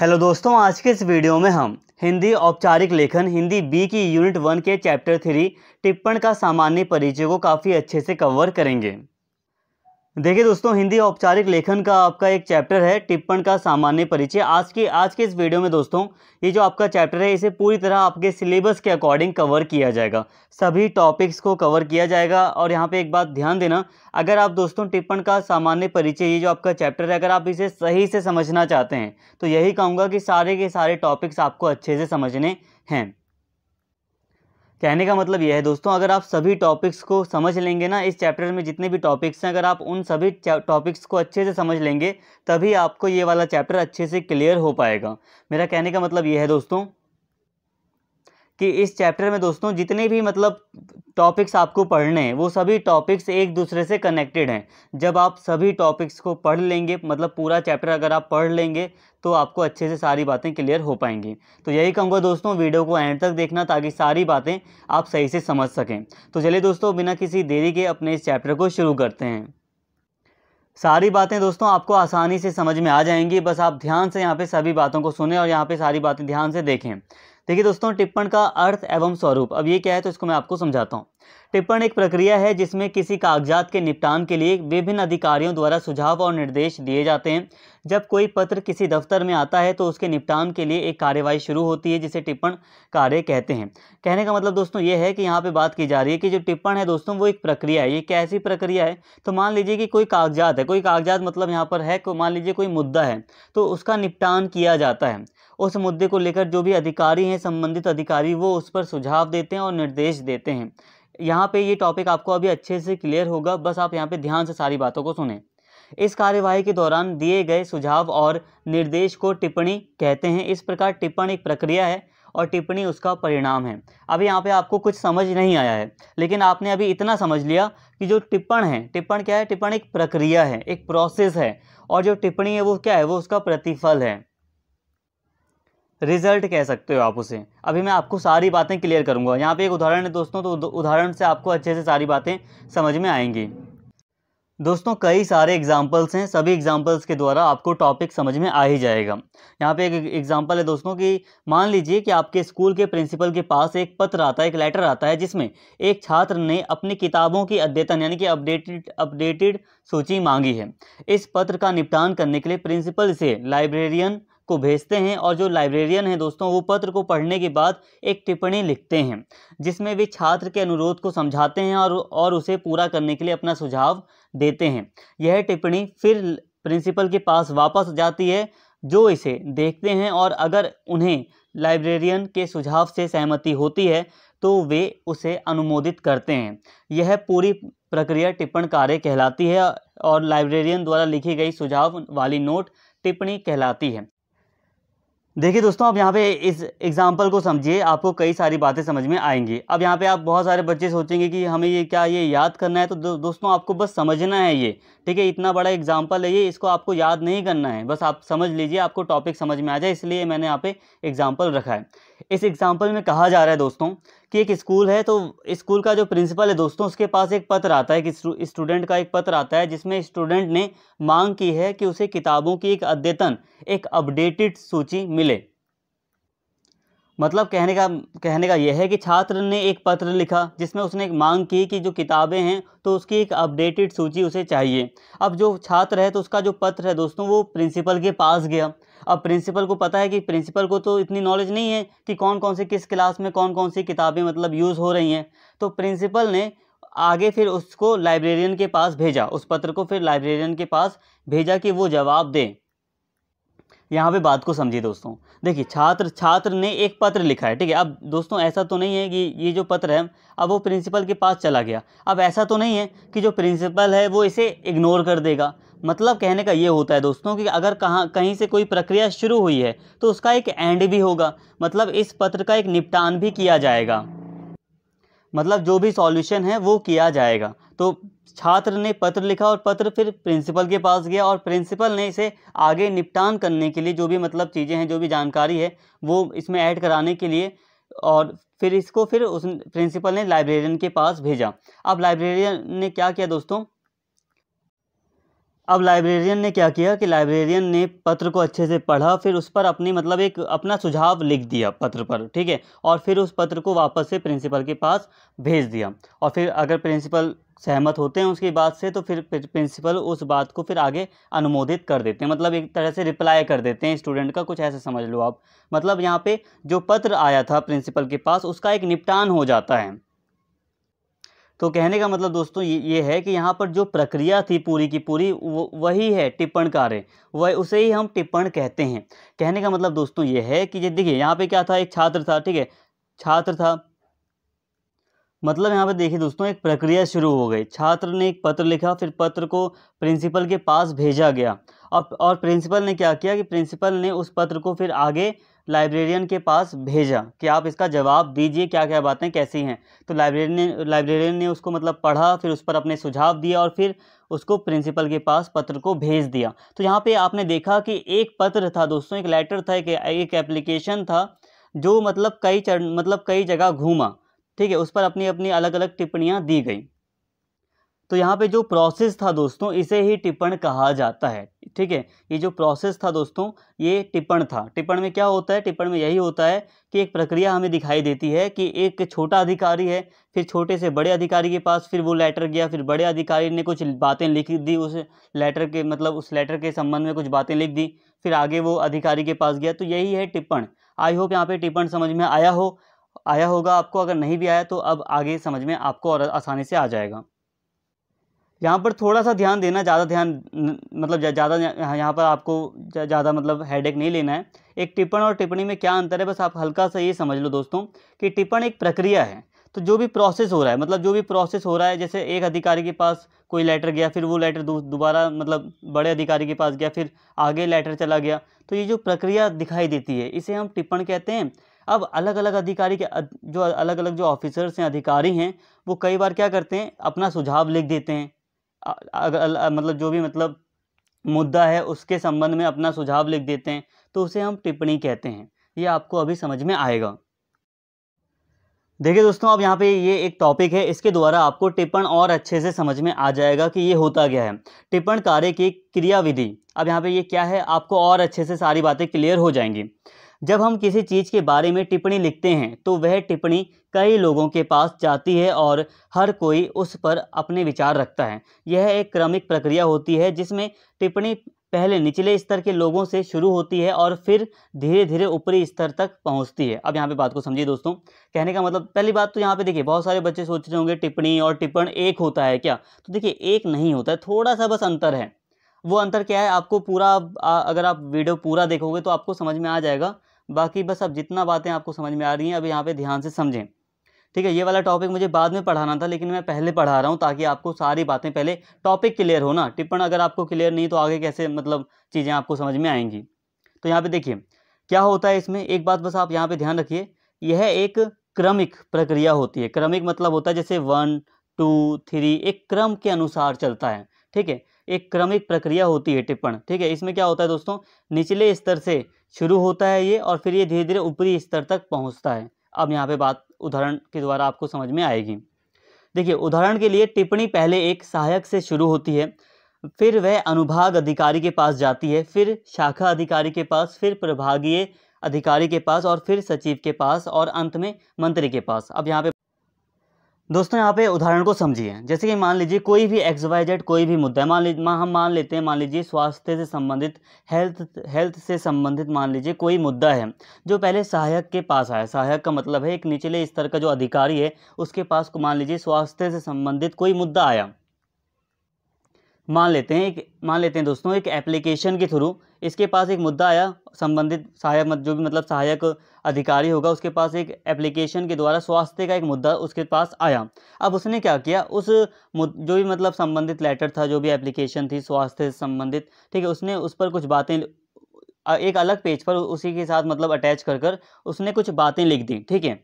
hello दोस्तों आज के इस वीडियो में हम हिंदी औपचारिक लेखन हिंदी बी की यूनिट वन के चैप्टर थ्री टिप्पण का सामान्य परिचय को काफ़ी अच्छे से कवर करेंगे देखिए दोस्तों हिंदी औपचारिक लेखन का आपका एक चैप्टर है टिप्पण का सामान्य परिचय आज के आज के इस वीडियो में दोस्तों ये जो आपका चैप्टर है इसे पूरी तरह आपके सिलेबस के अकॉर्डिंग कवर किया जाएगा सभी टॉपिक्स को कवर किया जाएगा और यहाँ पे एक बात ध्यान देना अगर आप दोस्तों टिप्पण का सामान्य परिचय ये जो आपका चैप्टर है अगर आप इसे सही से समझना चाहते हैं तो यही कहूँगा कि सारे के सारे टॉपिक्स आपको अच्छे से समझने हैं कहने का मतलब यह है दोस्तों अगर आप सभी टॉपिक्स को समझ लेंगे ना इस चैप्टर में जितने भी टॉपिक्स हैं अगर आप उन सभी टॉपिक्स को अच्छे से समझ लेंगे तभी आपको ये वाला चैप्टर अच्छे से क्लियर हो पाएगा मेरा कहने का मतलब यह है दोस्तों कि इस चैप्टर में दोस्तों जितने भी मतलब टॉपिक्स आपको पढ़ने हैं वो सभी टॉपिक्स एक दूसरे से कनेक्टेड हैं जब आप सभी टॉपिक्स को पढ़ लेंगे मतलब पूरा चैप्टर अगर आप पढ़ लेंगे तो आपको अच्छे से सारी बातें क्लियर हो पाएंगी तो यही कहूँगा दोस्तों वीडियो को एंड तक देखना ताकि सारी बातें आप सही से समझ सकें तो चलिए दोस्तों बिना किसी देरी के अपने इस चैप्टर को शुरू करते हैं सारी बातें दोस्तों आपको आसानी से समझ में आ जाएंगी बस आप ध्यान से यहाँ पे सभी बातों को सुने और यहाँ पे सारी बातें ध्यान से देखें देखिए दोस्तों टिप्पण का अर्थ एवं स्वरूप अब ये क्या है तो इसको मैं आपको समझाता हूँ टिप्पण एक प्रक्रिया है जिसमें किसी कागजात के निपटान के लिए विभिन्न अधिकारियों द्वारा सुझाव और निर्देश दिए जाते हैं जब कोई पत्र किसी दफ्तर में आता है तो उसके निपटान के लिए एक कार्यवाही शुरू होती है जिसे टिप्पण कार्य कहते हैं कहने का मतलब दोस्तों ये है कि यहाँ पर बात की जा रही है कि जो टिप्पण है दोस्तों वो एक प्रक्रिया है ये कैसी प्रक्रिया है तो मान लीजिए कि कोई कागजात है कोई कागजात मतलब यहाँ पर है मान लीजिए कोई मुद्दा है तो उसका निपटान किया जाता है उस मुद्दे को लेकर जो भी अधिकारी हैं संबंधित अधिकारी वो उस पर सुझाव देते हैं और निर्देश देते हैं यहाँ पे ये टॉपिक आपको अभी अच्छे से क्लियर होगा बस आप यहाँ पे ध्यान से सारी बातों को सुने इस कार्यवाही के दौरान दिए गए सुझाव और निर्देश को टिप्पणी कहते हैं इस प्रकार टिप्पण एक प्रक्रिया है और टिप्पणी उसका परिणाम है अभी यहाँ पे आपको कुछ समझ नहीं आया है लेकिन आपने अभी इतना समझ लिया कि जो टिप्पण है टिप्पण क्या है टिप्पण एक प्रक्रिया है एक प्रोसेस है और जो टिप्पणी है वो क्या है वो उसका प्रतिफल है रिजल्ट कह सकते हो आप उसे अभी मैं आपको सारी बातें क्लियर करूँगा यहाँ पे एक उदाहरण है दोस्तों तो उदाहरण से आपको अच्छे से सारी बातें समझ में आएंगी दोस्तों कई सारे एग्जाम्पल्स हैं सभी एग्जाम्पल्स के द्वारा आपको टॉपिक समझ में आ ही जाएगा यहाँ पे एक एग्जाम्पल है दोस्तों कि मान लीजिए कि आपके स्कूल के प्रिंसिपल के पास एक पत्र आता है एक लेटर आता है जिसमें एक छात्र ने अपनी किताबों की अद्यतन यानी कि अपडेटेड अपडेटेड सूची मांगी है इस पत्र का निपटान करने के लिए प्रिंसिपल से लाइब्रेरियन को भेजते हैं और जो लाइब्रेरियन है दोस्तों वो पत्र को पढ़ने के बाद एक टिप्पणी लिखते हैं जिसमें वे छात्र के अनुरोध को समझाते हैं और और उसे पूरा करने के लिए अपना सुझाव देते हैं यह टिप्पणी फिर प्रिंसिपल के पास वापस जाती है जो इसे देखते हैं और अगर उन्हें लाइब्रेरियन के सुझाव से सहमति होती है तो वे उसे अनुमोदित करते हैं यह पूरी प्रक्रिया टिप्पण कार्य कहलाती है और लाइब्रेरियन द्वारा लिखी गई सुझाव वाली नोट टिप्पणी कहलाती है देखिए दोस्तों आप यहाँ पे इस एग्ज़ाम्पल को समझिए आपको कई सारी बातें समझ में आएंगी अब यहाँ पे आप बहुत सारे बच्चे सोचेंगे कि हमें ये क्या ये याद करना है तो दो, दोस्तों आपको बस समझना है ये ठीक है इतना बड़ा एग्ज़ाम्पल है ये इसको आपको याद नहीं करना है बस आप समझ लीजिए आपको टॉपिक समझ में आ जाए इसलिए मैंने यहाँ पे एग्ज़ाम्पल रखा है इस एग्ज़ाम्पल में कहा जा रहा है दोस्तों कि एक स्कूल है तो स्कूल का जो प्रिंसिपल है दोस्तों उसके पास एक पत्र आता है कि स्टूडेंट का एक पत्र आता है जिसमें स्टूडेंट ने मांग की है कि उसे किताबों की एक अद्यतन एक अपडेटेड सूची मिले मतलब कहने का कहने का यह है कि छात्र ने एक पत्र लिखा जिसमें उसने एक मांग की कि जो किताबें हैं तो उसकी एक अपडेटेड सूची उसे चाहिए अब जो छात्र है तो उसका जो पत्र है दोस्तों वो प्रिंसिपल के पास गया अब प्रिंसिपल को पता है कि प्रिंसिपल को तो इतनी नॉलेज नहीं है कि कौन कौन सी किस क्लास में कौन कौन सी किताबें मतलब यूज़ हो रही हैं तो प्रिंसिपल ने आगे फिर उसको लाइब्रेरियन के पास भेजा उस पत्र को फिर लाइब्रेरियन के पास भेजा कि वो जवाब दें यहाँ पे बात को समझिए दोस्तों देखिए छात्र छात्र ने एक पत्र लिखा है ठीक है अब दोस्तों ऐसा तो नहीं है कि ये जो पत्र है अब वो प्रिंसिपल के पास चला गया अब ऐसा तो नहीं है कि जो प्रिंसिपल है वो इसे इग्नोर कर देगा मतलब कहने का ये होता है दोस्तों कि अगर कहाँ कहीं से कोई प्रक्रिया शुरू हुई है तो उसका एक एंड भी होगा मतलब इस पत्र का एक निपटान भी किया जाएगा मतलब जो भी सॉल्यूशन है वो किया जाएगा तो छात्र ने पत्र लिखा और पत्र फिर प्रिंसिपल के पास गया और प्रिंसिपल ने इसे आगे निपटान करने के लिए जो भी मतलब चीज़ें हैं जो भी जानकारी है वो इसमें ऐड कराने के लिए और फिर इसको फिर उस प्रिंसिपल ने लाइब्रेरियन के पास भेजा अब लाइब्रेरियन ने क्या किया दोस्तों अब लाइब्रेरियन ने क्या किया कि लाइब्रेरियन ने पत्र को अच्छे से पढ़ा फिर उस पर अपनी मतलब एक अपना सुझाव लिख दिया पत्र पर ठीक है और फिर उस पत्र को वापस से प्रिंसिपल के पास भेज दिया और फिर अगर प्रिंसिपल सहमत होते हैं उसकी बात से तो फिर प्रिंसिपल उस बात को फिर आगे अनुमोदित कर देते हैं मतलब एक तरह से रिप्लाई कर देते हैं स्टूडेंट का कुछ ऐसे समझ लो आप मतलब यहाँ पे जो पत्र आया था प्रिंसिपल के पास उसका एक निपटान हो जाता है तो कहने का मतलब दोस्तों ये ये है कि यहाँ पर जो प्रक्रिया थी पूरी की पूरी वही है टिप्पण कार्य वह उसे ही हम टिप्पण कहते हैं कहने का मतलब दोस्तों ये है कि देखिए यहाँ पे क्या था एक छात्र था ठीक है छात्र था मतलब यहाँ पे देखिए दोस्तों एक प्रक्रिया शुरू हो गई छात्र ने एक पत्र लिखा फिर पत्र को प्रिंसिपल के पास भेजा गया अब और प्रिंसिपल ने क्या किया कि प्रिंसिपल ने उस पत्र को फिर आगे लाइब्रेरियन के पास भेजा कि आप इसका जवाब दीजिए क्या क्या बातें कैसी हैं तो लाइब्रेरियन ने लाइब्रेरियन ने उसको मतलब पढ़ा फिर उस पर अपने सुझाव दिए और फिर उसको प्रिंसिपल के पास पत्र को भेज दिया तो यहाँ पे आपने देखा कि एक पत्र था दोस्तों एक लेटर था एक एक एप्लीकेशन था जो मतलब कई चर मतलब कई जगह घूमा ठीक है उस पर अपनी अपनी अलग अलग टिप्पणियाँ दी गई तो यहाँ पे जो प्रोसेस था दोस्तों इसे ही टिप्पण कहा जाता है ठीक है ये जो प्रोसेस था दोस्तों ये टिप्पण था टिप्पण में क्या होता है टिप्पण में यही होता है कि एक प्रक्रिया हमें दिखाई देती है कि एक छोटा अधिकारी है फिर छोटे से बड़े अधिकारी के पास फिर वो लेटर गया फिर बड़े अधिकारी ने कुछ बातें लिख दी उस लेटर के मतलब उस लेटर के संबंध में कुछ बातें लिख दी फिर आगे वो अधिकारी के पास गया तो यही है टिप्पण आई होप यहाँ पे टिप्पण समझ में आया हो आया होगा आपको अगर नहीं भी आया तो अब आगे समझ में आपको और आसानी से आ जाएगा यहाँ पर थोड़ा सा ध्यान देना ज़्यादा ध्यान मतलब ज़्यादा यहाँ पर आपको ज़्यादा मतलब हेडेक नहीं लेना है एक टिप्पण और टिप्पणी में क्या अंतर है बस आप हल्का सा ये समझ लो दोस्तों कि टिप्पण एक प्रक्रिया है तो जो भी प्रोसेस हो रहा है मतलब जो भी प्रोसेस हो रहा है जैसे एक अधिकारी के पास कोई लेटर गया फिर वो लेटर दोबारा मतलब बड़े अधिकारी के पास गया फिर आगे लेटर चला गया तो ये जो प्रक्रिया दिखाई देती है इसे हम टिप्पण कहते हैं अब अलग अलग अधिकारी के जो अलग अलग जो ऑफिसर्स हैं अधिकारी हैं वो कई बार क्या करते हैं अपना सुझाव लिख देते हैं मतलब जो भी मतलब मुद्दा है उसके संबंध में अपना सुझाव लिख देते हैं तो उसे हम टिप्पणी कहते हैं ये आपको अभी समझ में आएगा देखिए दोस्तों अब यहाँ पे ये एक टॉपिक है इसके द्वारा आपको टिप्पण और अच्छे से समझ में आ जाएगा कि ये होता क्या है टिप्पण कार्य की क्रियाविधि अब यहाँ पे ये क्या है आपको और अच्छे से सारी बातें क्लियर हो जाएंगी जब हम किसी चीज़ के बारे में टिप्पणी लिखते हैं तो वह टिप्पणी कई लोगों के पास जाती है और हर कोई उस पर अपने विचार रखता है यह एक क्रमिक प्रक्रिया होती है जिसमें टिप्पणी पहले निचले स्तर के लोगों से शुरू होती है और फिर धीरे धीरे ऊपरी स्तर तक पहुंचती है अब यहाँ पे बात को समझिए दोस्तों कहने का मतलब पहली बात तो यहाँ पे देखिए बहुत सारे बच्चे सोच रहे होंगे टिप्पणी और टिप्पण एक होता है क्या तो देखिए एक नहीं होता है थोड़ा सा बस अंतर है वो अंतर क्या है आपको पूरा अगर आप वीडियो पूरा देखोगे तो आपको समझ में आ जाएगा बाकी बस अब जितना बातें आपको समझ में आ रही हैं अब यहाँ पे ध्यान से समझें ठीक है ये वाला टॉपिक मुझे बाद में पढ़ाना था लेकिन मैं पहले पढ़ा रहा हूँ ताकि आपको सारी बातें पहले टॉपिक क्लियर हो ना टिप्पण अगर आपको क्लियर नहीं तो आगे कैसे मतलब चीज़ें आपको समझ में आएंगी तो यहाँ पर देखिए क्या होता है इसमें एक बात बस आप यहाँ पर ध्यान रखिए यह एक क्रमिक प्रक्रिया होती है क्रमिक मतलब होता है जैसे वन टू थ्री एक क्रम के अनुसार चलता है ठीक है एक क्रमिक प्रक्रिया होती है टिप्पण ठीक है इसमें क्या होता है दोस्तों निचले स्तर से शुरू होता है ये और फिर ये धीरे धीरे ऊपरी स्तर तक पहुँचता है अब यहाँ पे बात उदाहरण के द्वारा आपको समझ में आएगी देखिए उदाहरण के लिए टिप्पणी पहले एक सहायक से शुरू होती है फिर वह अनुभाग अधिकारी के पास जाती है फिर शाखा अधिकारी के पास फिर प्रभागीय अधिकारी के पास और फिर सचिव के पास और अंत में मंत्री के पास अब यहाँ पे दोस्तों यहाँ पे उदाहरण को समझिए जैसे कि मान लीजिए कोई भी एक्स वाई जेड कोई भी मुद्दा है मान लीजिए हम मान लेते हैं मान लीजिए स्वास्थ्य से संबंधित हेल्थ हेल्थ से संबंधित मान लीजिए कोई मुद्दा है जो पहले सहायक के पास आया सहायक का मतलब है एक निचले स्तर का जो अधिकारी है उसके पास को मान लीजिए स्वास्थ्य से संबंधित कोई मुद्दा आया मान लेते हैं एक मान लेते हैं दोस्तों एक एप्लीकेशन के थ्रू इसके पास एक मुद्दा आया संबंधित सहायक जो भी मतलब सहायक अधिकारी होगा उसके पास एक एप्लीकेशन के द्वारा स्वास्थ्य का एक मुद्दा उसके पास आया अब उसने क्या किया उस जो भी मतलब संबंधित लेटर था जो भी एप्लीकेशन थी स्वास्थ्य से संबंधित ठीक है उसने उस पर कुछ बातें एक अलग पेज पर उसी के साथ मतलब अटैच कर कर उसने कुछ बातें लिख दी ठीक है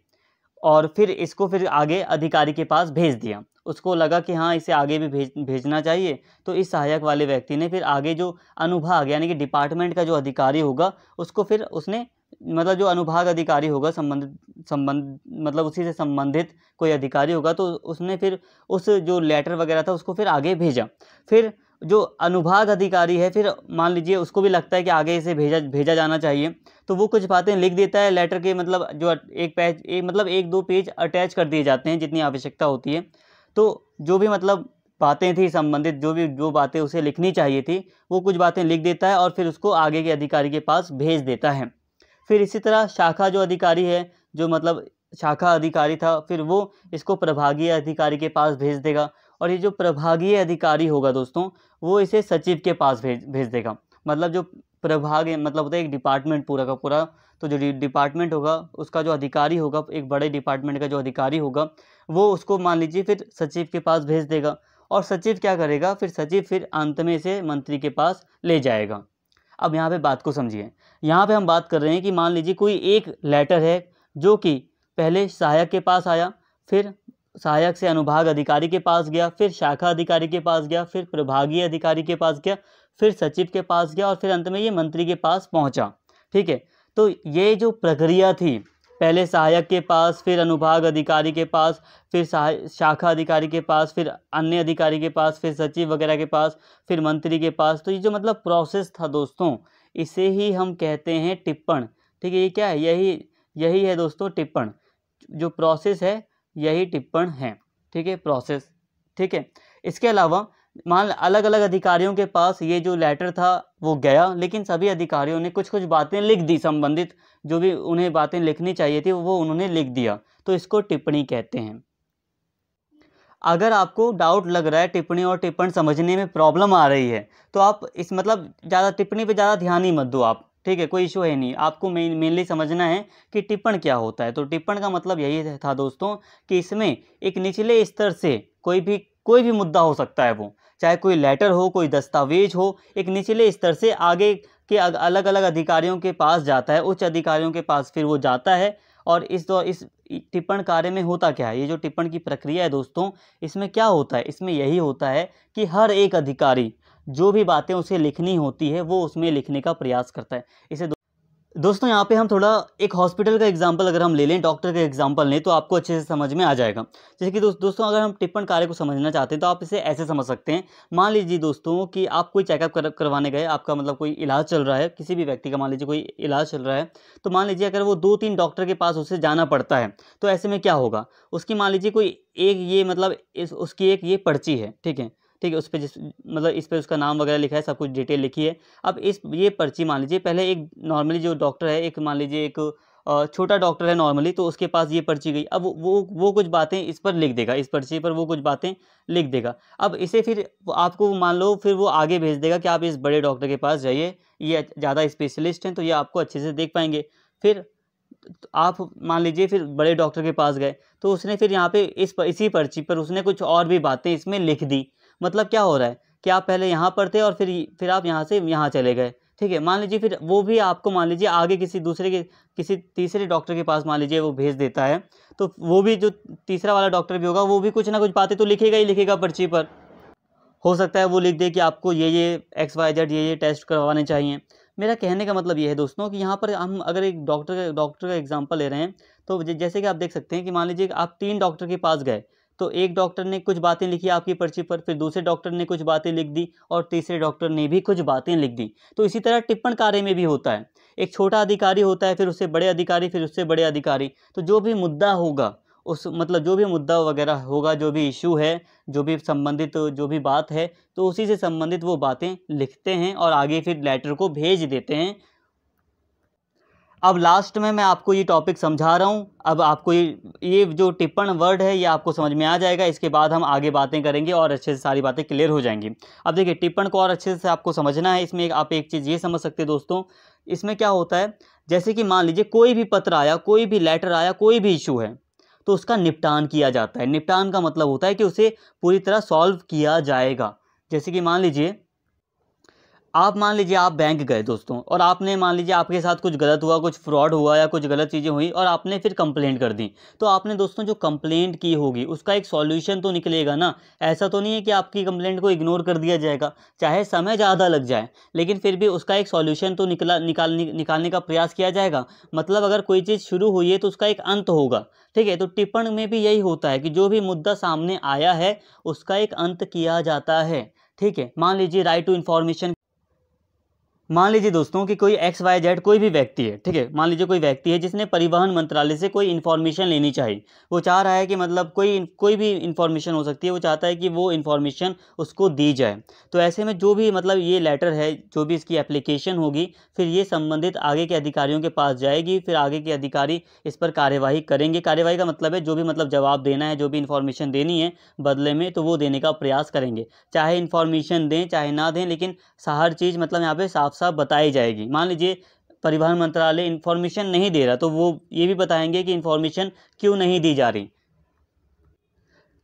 और फिर इसको फिर आगे अधिकारी के पास भेज दिया उसको लगा कि हाँ इसे आगे भी भेज भेजना चाहिए तो इस सहायक वाले व्यक्ति ने फिर आगे जो अनुभाग यानी कि डिपार्टमेंट का जो अधिकारी होगा उसको फिर उसने मतलब जो अनुभाग अधिकारी होगा संबंधित संबंध मतलब उसी से संबंधित कोई अधिकारी होगा तो उसने फिर उस जो लेटर वगैरह था उसको फिर आगे भेजा फिर जो अनुभाग अधिकारी है फिर मान लीजिए उसको भी लगता है कि आगे इसे भेजा भेजा जाना चाहिए तो वो कुछ बातें लिख देता है लेटर के मतलब जो एक पेज एक मतलब एक दो पेज अटैच कर दिए जाते हैं जितनी आवश्यकता होती है तो जो भी मतलब बातें थी संबंधित जो भी जो बातें उसे लिखनी चाहिए थी वो कुछ बातें लिख देता है और फिर उसको आगे के अधिकारी के पास भेज देता है फिर इसी तरह शाखा जो अधिकारी है जो मतलब शाखा अधिकारी था फिर वो इसको प्रभागीय अधिकारी के पास भेज देगा और ये जो प्रभागीय अधिकारी होगा दोस्तों वो इसे सचिव के पास भेज भेज देगा मतलब जो प्रभाग मतलब होता है एक डिपार्टमेंट पूरा का पूरा तो जो डिपार्टमेंट होगा उसका जो अधिकारी होगा एक बड़े डिपार्टमेंट का जो अधिकारी होगा वो उसको मान लीजिए फिर सचिव के पास भेज देगा और सचिव क्या करेगा फिर सचिव फिर अंत में इसे मंत्री के पास ले जाएगा अब यहाँ पे बात को समझिए यहाँ पे हम बात कर रहे हैं कि मान लीजिए कोई एक लेटर है जो कि पहले सहायक के पास आया फिर सहायक से अनुभाग अधिकारी के पास गया फिर शाखा अधिकारी के पास गया फिर प्रभागीय अधिकारी के पास गया फिर सचिव के पास गया और फिर अंत में ये मंत्री के पास पहुंचा ठीक है तो ये जो प्रक्रिया थी पहले सहायक के पास फिर अनुभाग अधिकारी के पास फिर शाखा अधिकारी के पास फिर अन्य अधिकारी के पास फिर सचिव वगैरह के पास फिर मंत्री के पास तो ये जो मतलब प्रोसेस था दोस्तों इसे ही हम कहते हैं टिप्पण ठीक है ये क्या है यही यही है दोस्तों टिप्पण जो प्रोसेस है यही टिप्पण है ठीक है प्रोसेस ठीक है इसके अलावा मान अलग अलग अधिकारियों के पास ये जो लेटर था वो गया लेकिन सभी अधिकारियों ने कुछ कुछ बातें लिख दी संबंधित जो भी उन्हें बातें लिखनी चाहिए थी वो उन्होंने लिख दिया तो इसको टिप्पणी कहते हैं अगर आपको डाउट लग रहा है टिप्पणी और टिप्पण समझने में प्रॉब्लम आ रही है तो आप इस मतलब ज़्यादा टिप्पणी पे ज़्यादा ध्यान ही मत दो आप ठीक है कोई इशू है नहीं आपको मेन मेनली समझना है कि टिप्पण क्या होता है तो टिप्पण का मतलब यही था दोस्तों कि इसमें एक निचले स्तर से कोई भी कोई भी मुद्दा हो सकता है वो चाहे कोई लेटर हो कोई दस्तावेज हो एक निचले स्तर से आगे के अलग अलग अधिकारियों के पास जाता है उच्च अधिकारियों के पास फिर वो जाता है और इस दौर इस टिप्पण कार्य में होता क्या है ये जो टिप्पण की प्रक्रिया है दोस्तों इसमें क्या होता है इसमें यही होता है कि हर एक अधिकारी जो भी बातें उसे लिखनी होती है वो उसमें लिखने का प्रयास करता है इसे दो... दोस्तों यहाँ पे हम थोड़ा एक हॉस्पिटल का एग्जांपल अगर हम ले लें डॉक्टर का एग्जांपल लें तो आपको अच्छे से समझ में आ जाएगा जैसे कि दोस्त दोस्तों अगर हम टिप्पण कार्य को समझना चाहते हैं तो आप इसे ऐसे समझ सकते हैं मान लीजिए दोस्तों कि आप कोई चेकअप कर, करवाने गए आपका मतलब कोई इलाज चल रहा है किसी भी व्यक्ति का मान लीजिए कोई इलाज चल रहा है तो मान लीजिए अगर वो दो तीन डॉक्टर के पास उसे जाना पड़ता है तो ऐसे में क्या होगा उसकी मान लीजिए कोई एक ये मतलब इस उसकी एक ये पर्ची है ठीक है ठीक है उस पर जिस मतलब इस पर उसका नाम वगैरह लिखा है सब कुछ डिटेल लिखी है अब इस ये पर्ची मान लीजिए पहले एक नॉर्मली जो डॉक्टर है एक मान लीजिए एक छोटा डॉक्टर है नॉर्मली तो उसके पास ये पर्ची गई अब वो वो कुछ बातें इस पर लिख देगा इस पर्ची पर वो कुछ बातें लिख देगा अब इसे फिर आपको मान लो फिर वो आगे भेज देगा कि आप इस बड़े डॉक्टर के पास जाइए ये ज़्यादा स्पेशलिस्ट हैं तो ये आपको अच्छे से देख पाएंगे फिर आप मान लीजिए फिर बड़े डॉक्टर के पास गए तो उसने फिर यहाँ पे इस पर, इसी पर्ची पर उसने कुछ और भी बातें इसमें लिख दी मतलब क्या हो रहा है कि आप पहले यहाँ पर थे और फिर फिर आप यहाँ से यहाँ चले गए ठीक है मान लीजिए फिर वो भी आपको मान लीजिए आगे किसी दूसरे के किसी तीसरे डॉक्टर के पास मान लीजिए वो भेज देता है तो वो भी जो तीसरा वाला डॉक्टर भी होगा वो भी कुछ ना कुछ बातें तो लिखेगा ही लिखेगा पर्ची पर हो सकता है वो लिख दे कि आपको ये ये एक्स वाई जेड ये ये टेस्ट करवाने चाहिए मेरा कहने का मतलब ये है दोस्तों कि यहाँ पर हम अगर एक डॉक्टर का डॉक्टर का एग्जाम्पल ले रहे हैं तो जैसे कि आप देख सकते हैं कि मान लीजिए आप तीन डॉक्टर के पास गए तो एक डॉक्टर ने कुछ बातें लिखी आपकी पर्ची पर फिर दूसरे डॉक्टर ने कुछ बातें लिख दी और तीसरे डॉक्टर ने भी कुछ बातें लिख दी तो इसी तरह टिप्पण कार्य में भी होता है एक छोटा अधिकारी होता है फिर उससे बड़े अधिकारी फिर उससे बड़े अधिकारी तो जो भी मुद्दा होगा उस मतलब जो भी मुद्दा वगैरह होगा जो भी इशू है जो भी संबंधित जो भी बात है तो उसी से संबंधित वो बातें लिखते हैं और आगे फिर लेटर को भेज देते हैं अब लास्ट में मैं आपको ये टॉपिक समझा रहा हूँ अब आपको ये ये जो टिप्पण वर्ड है ये आपको समझ में आ जाएगा इसके बाद हम आगे बातें करेंगे और अच्छे से सारी बातें क्लियर हो जाएंगी अब देखिए टिप्पण को और अच्छे से आपको समझना है इसमें आप एक चीज़ ये समझ सकते हैं दोस्तों इसमें क्या होता है जैसे कि मान लीजिए कोई भी पत्र आया कोई भी लेटर आया कोई भी इशू है तो उसका निपटान किया जाता है निपटान का मतलब होता है कि उसे पूरी तरह सॉल्व किया जाएगा जैसे कि मान लीजिए आप मान लीजिए आप बैंक गए दोस्तों और आपने मान लीजिए आपके साथ कुछ गलत हुआ कुछ फ्रॉड हुआ या कुछ गलत चीज़ें हुई और आपने फिर कंप्लेंट कर दी तो आपने दोस्तों जो कंप्लेंट की होगी उसका एक सॉल्यूशन तो निकलेगा ना ऐसा तो नहीं है कि आपकी कंप्लेंट को इग्नोर कर दिया जाएगा चाहे समय ज़्यादा लग जाए लेकिन फिर भी उसका एक सॉल्यूशन तो निकला निकाल निकालने का प्रयास किया जाएगा मतलब अगर कोई चीज़ शुरू हुई है तो उसका एक अंत होगा ठीक है तो टिप्पण में भी यही होता है कि जो भी मुद्दा सामने आया है उसका एक अंत किया जाता है ठीक है मान लीजिए राइट टू इन्फॉर्मेशन मान लीजिए दोस्तों कि कोई एक्स वाई जेड कोई भी व्यक्ति है ठीक है मान लीजिए कोई व्यक्ति है जिसने परिवहन मंत्रालय से कोई इन्फॉर्मेशन लेनी चाहिए वो चाह रहा है कि मतलब कोई कोई भी इन्फॉर्मेशन हो सकती है वो चाहता है कि वो इन्फॉर्मेशन उसको दी जाए तो ऐसे में जो भी मतलब ये लेटर है जो भी इसकी एप्लीकेशन होगी फिर ये संबंधित आगे के अधिकारियों के पास जाएगी फिर आगे के अधिकारी इस पर कार्यवाही करेंगे कार्यवाही का मतलब है जो भी मतलब जवाब देना है जो भी इन्फॉर्मेशन देनी है बदले में तो वो देने का प्रयास करेंगे चाहे इन्फॉर्मेशन दें चाहे ना दें लेकिन हर चीज़ मतलब यहाँ पर साफ भाषा बताई जाएगी मान लीजिए परिवहन मंत्रालय इन्फॉर्मेशन नहीं दे रहा तो वो ये भी बताएंगे कि इन्फॉर्मेशन क्यों नहीं दी जा रही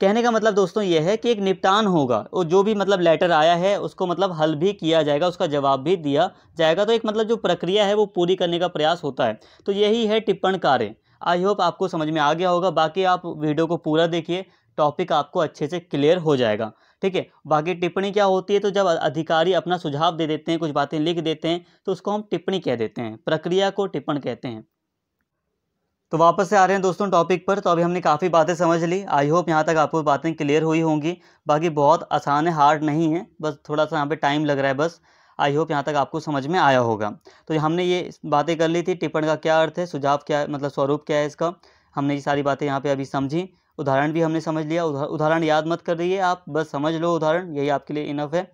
कहने का मतलब दोस्तों यह है कि एक निपटान होगा और जो भी मतलब लेटर आया है उसको मतलब हल भी किया जाएगा उसका जवाब भी दिया जाएगा तो एक मतलब जो प्रक्रिया है वो पूरी करने का प्रयास होता है तो यही है टिप्पण कार्य आई होप आपको समझ में आ गया होगा बाकी आप वीडियो को पूरा देखिए टॉपिक आपको अच्छे से क्लियर हो जाएगा ठीक है बाकी टिप्पणी क्या होती है तो जब अधिकारी अपना सुझाव दे देते हैं कुछ बातें लिख देते हैं तो उसको हम टिप्पणी कह देते हैं प्रक्रिया को टिप्पण कहते हैं तो वापस से आ रहे हैं दोस्तों टॉपिक पर तो अभी हमने काफ़ी बातें समझ ली आई होप यहाँ तक आपको बातें क्लियर हुई होंगी बाकी बहुत आसान है हार्ड नहीं है बस थोड़ा सा यहाँ पे टाइम लग रहा है बस आई होप यहाँ तक आपको समझ में आया होगा तो हमने ये बातें कर ली थी टिप्पण का क्या अर्थ है सुझाव क्या मतलब स्वरूप क्या है इसका हमने ये सारी बातें यहाँ पर अभी समझी उदाहरण भी हमने समझ लिया उदाहरण याद मत कर रही है आप बस समझ लो उदाहरण यही आपके लिए इनफ है